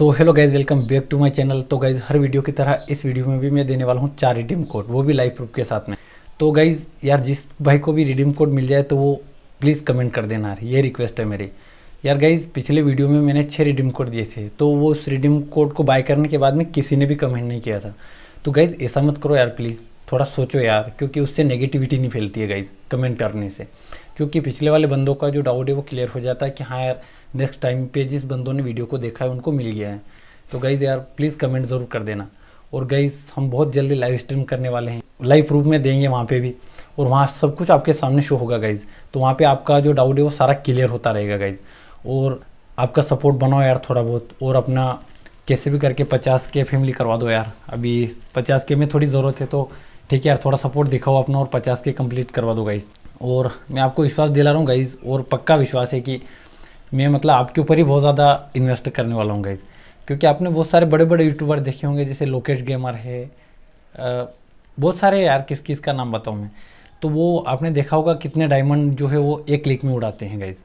so hello guys welcome back to my channel तो guys हर video की तरह इस वीडियो में भी मैं देने वाला हूँ चार रिडीम कोड वो भी लाइव प्रूफ के साथ में तो गाइज यार जिस भाई को भी रिडीम कोड मिल जाए तो वो प्लीज़ कमेंट कर देना यार ये रिक्वेस्ट है मेरी यार गाइज पिछले वीडियो में मैंने छः रिडीम कोड दिए थे तो वो उस रिडीम कोड को बाय करने के बाद में किसी ने भी कमेंट नहीं किया था तो गाइज़ ऐसा मत करो यार प्लीज़ थोड़ा सोचो यार क्योंकि उससे नेगेटिविटी नहीं फैलती है गाइज कमेंट करने से क्योंकि पिछले वाले बंदों का जो डाउट है वो क्लियर हो जाता है कि हाँ यार नेक्स्ट टाइम पे जिस बंदों ने वीडियो को देखा है उनको मिल गया है तो गाइज़ यार प्लीज़ कमेंट ज़रूर कर देना और गाइज़ हम बहुत जल्दी लाइव स्ट्रीम करने वाले हैं लाइव प्रूफ में देंगे वहाँ पे भी और वहाँ सब कुछ आपके सामने शो होगा गाइज़ तो वहाँ पे आपका जो डाउट है वो सारा क्लियर होता रहेगा गाइज़ और आपका सपोर्ट बनाओ यार थोड़ा बहुत और अपना कैसे भी करके पचास के फैमिली करवा दो यार अभी पचास के में थोड़ी ज़रूरत है तो ठीक है यार थोड़ा सपोर्ट दिखाओ अपना और पचास के कंप्लीट करवा दो गाइज और मैं आपको विश्वास दिला रहा हूँ गाइज और पक्का विश्वास है कि मैं मतलब आपके ऊपर ही बहुत ज़्यादा इन्वेस्ट करने वाला हूँ गाइज क्योंकि आपने बहुत सारे बड़े बड़े यूट्यूबर देखे होंगे जैसे लोकेश गेमर है बहुत सारे यार किस किस का नाम बताऊँ मैं तो वो आपने देखा होगा कितने डायमंड जो है वो एक क्लिक में उड़ाते हैं गाइज़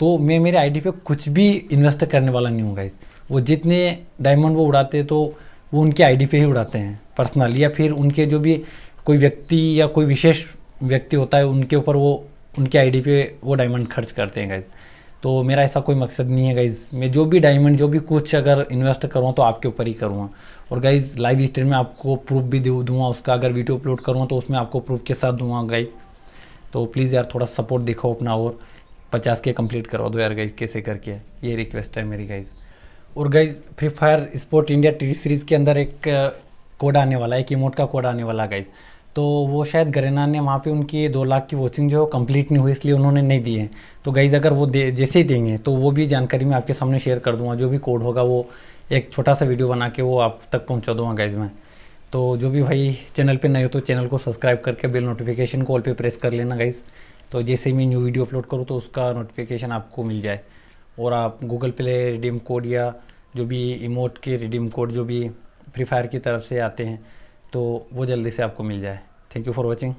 तो मैं मेरे आईडी पे कुछ भी इन्वेस्ट करने वाला नहीं हूँ गाइज वो जितने डायमंड वो उड़ाते हैं तो वो उनके आईडी पे ही उड़ाते हैं पर्सनल या फिर उनके जो भी कोई व्यक्ति या कोई विशेष व्यक्ति होता है उनके ऊपर वो उनके आईडी पे वो डायमंड खर्च करते हैं गाइज़ तो मेरा ऐसा कोई मकसद नहीं है गाइज़ मैं जो भी डायमंड जो भी कुछ अगर इन्वेस्ट करूँ तो आपके ऊपर ही करूँगा और गाइज़ लाइव स्ट्रीम में आपको प्रूफ भी दूँगा उसका अगर वीडियो अपलोड करूँ तो उसमें आपको प्रूफ के साथ दूँगा गाइज़ तो प्लीज़ यार थोड़ा सपोर्ट दिखाओ अपना और पचास के कम्प्लीट करवा दो यार गाइज़ कैसे करके ये रिक्वेस्ट है मेरी गाइज़ और guys Free Fire sport India T Series के अंदर एक कोड आने वाला है एक इमोट का कोड आने वाला है गाइज़ तो वो शायद गरेना ने वहाँ पे उनकी दो लाख की वोचिंग जो कंप्लीट नहीं हुई इसलिए उन्होंने नहीं दी है तो गईज अगर वो दे जैसे ही देंगे तो वो भी जानकारी मैं आपके सामने शेयर कर दूंगा जो भी कोड होगा वो एक छोटा सा वीडियो बना के वो आप तक पहुँचा दूँगा गाइज में तो जो भी भाई चैनल पर नए हो तो चैनल को सब्सक्राइब करके बिल नोटिफिकेशन को ऑल पर प्रेस कर लेना गाइज़ तो जैसे मैं न्यू वीडियो अपलोड करूँ तो उसका नोटिफिकेशन आपको मिल जाए और आप गूगल प्ले रिडीम कोड या जो भी इमोट के रिडीम कोड जो भी फ्री फायर की तरफ से आते हैं तो वो जल्दी से आपको मिल जाए थैंक यू फॉर वॉचिंग